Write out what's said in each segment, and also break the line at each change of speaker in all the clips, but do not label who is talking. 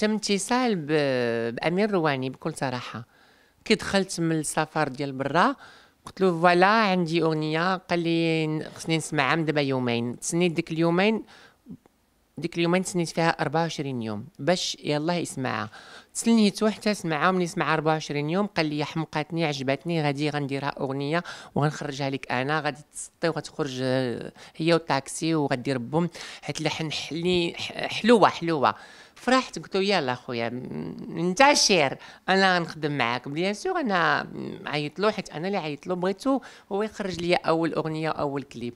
تم اتصال بامير رواني بكل صراحه كي دخلت من السفر ديال برا قلت له فوالا عندي اغنيه قال لي خصني نسمعها من دابا يومين تسنيت ديك اليومين ديك اليومين تسنيت فيها 24 يوم باش يلاه يسمعها تسنيتو حتى سمعها وملي سمع 24 يوم قال لي حمقاتني عجبتني غادي غنديرها اغنيه وغنخرجها لك انا غادي تسطي وغتخرج آه، هي والطاكسي وغدير بوم حيت اللحن حلي حلوه حلوه فرحت قلت له يلا خويا شير انا غنخدم معاك بيان سور انا عيط له حيت انا اللي عيط له بغيتو هو يخرج لي اول اغنيه اول كليب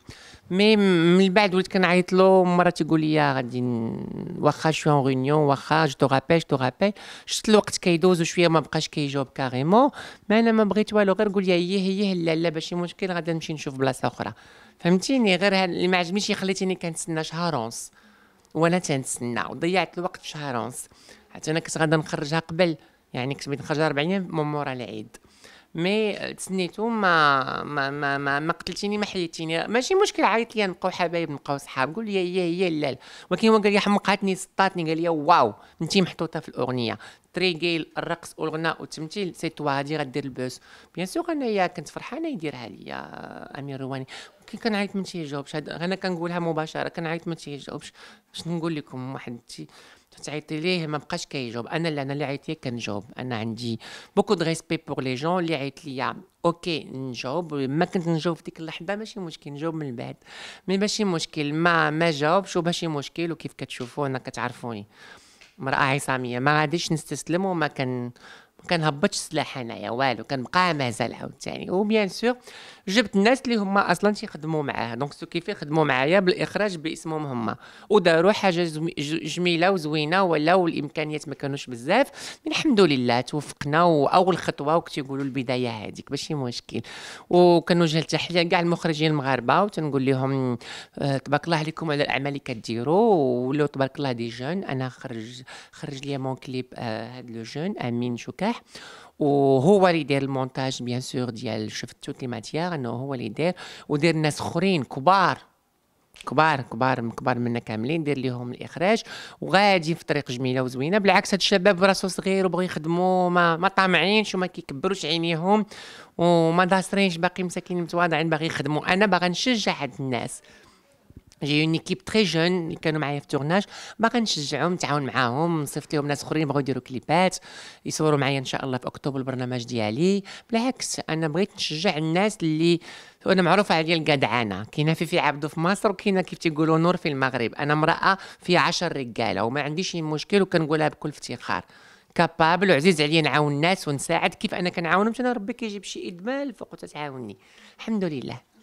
مي من بعد وليت كنعيط له مره تيقول لي غادي واخا شو اون غونيون واخا جو تو رابيل جو تو رابيل شفت الوقت كيدوز وشويه ما بقاش كيجاوب كاريمون ما انا ما بغيت والو غير قول لي هي هي لا لا باش مشكل غادي نمشي نشوف بلاصه اخرى فهمتيني غير اللي ما عجبنيش خليتيني كنتسنى شهر ونص وانا تنتسنى وضيعت الوقت شهر ونص حتى انا كنت غادا نخرجها قبل يعني كنت بغيت نخرجها 40 ايام من مورا العيد مي تسنيتو ما ما ما ما, ما قتلتيني ما حيتيني ماشي مشكل عيط لي نبقاو حبايب نبقاو صحاب قول لي هي هي لا لا ولكن هو قال لي حمقاتني سطاتني قال لي واو انت محطوطه في الاغنيه تريغيل الرقص والغناء والتمثيل سي توا هادي غدير البوس بيان سور انايا كنت فرحانه يديرها ليا امير رواني كي كنعيط ما تيجاوبش انا كنقولها مباشره كنعيط ما تيجاوبش شنو نقول لكم واحد تعيطي ليه ما بقاش كيجاوب انا اللي انا اللي عيطت ليه كنجاوب انا عندي بوكو دو ريسبي بور لي جون اللي عيط ليا اوكي نجاوب ما كنت نجاوب في ديك اللحظه ماشي مشكل نجاوب من بعد مي ماشي مشكل ما ما جاوبش ماشي مشكل وكيف كتشوفوا انا كتعرفوني مرأة عصامية ما غاديش نستسلم وما كان ما كنهبطش السلاح انايا والو كنبقى مازال عاوتاني وبيان سور جبت الناس اللي هما اصلا تيخدموا معاه دونك سو كيفي خدموا معايا بالاخراج باسمهم هما وداروا حاجه جميله وزوينه ولو الامكانيات ما كانوش بزاف الحمد لله توفقنا واول خطوه وكنت يقولوا البدايه هذيك ماشي مشكل وكنوجه التحيه كاع المخرجين المغاربه وتنقول لهم آه، تبارك الله عليكم على الاعمال اللي كديروا ولو تبارك الله دي جون انا خرج خرج لي مون كليب هذا آه، لو جون امين شكاح وهو اللي دار المونتاج بيان سور ديال شفت توت لي ماتيير انه هو اللي دار ودار ناس اخرين كبار كبار كبار من كبار منا كاملين دير ليهم الاخراج وغادي في طريق جميله وزوينه بالعكس هاد الشباب براسو صغير وبغي يخدموا ما, ما طامعينش وما كيكبروش عينيهم وما داسرينش باقي مساكين متواضعين باغي يخدموا انا باغا نشجع هاد الناس اون ايكيب تري جون اللي كانوا معايا في التورناج باغا نشجعهم نتعاون معاهم نصيفط لهم ناس اخرين بغاو يديروا كليبات يصوروا معايا ان شاء الله في اكتوبر البرنامج ديالي بالعكس انا بغيت نشجع الناس اللي وانا معروفه عليا القدعانه كاينه فيفي عبدو في مصر وكاينه كيف تيقولوا نور في المغرب انا امراه فيها عشر رجاله وما عنديش مشكل وكنقولها بكل افتخار كابابل وعزيز عليا نعاون الناس ونساعد كيف انا كنعاونهم انا ربي كيجيب شي ادمان فوق وتتعاوني الحمد لله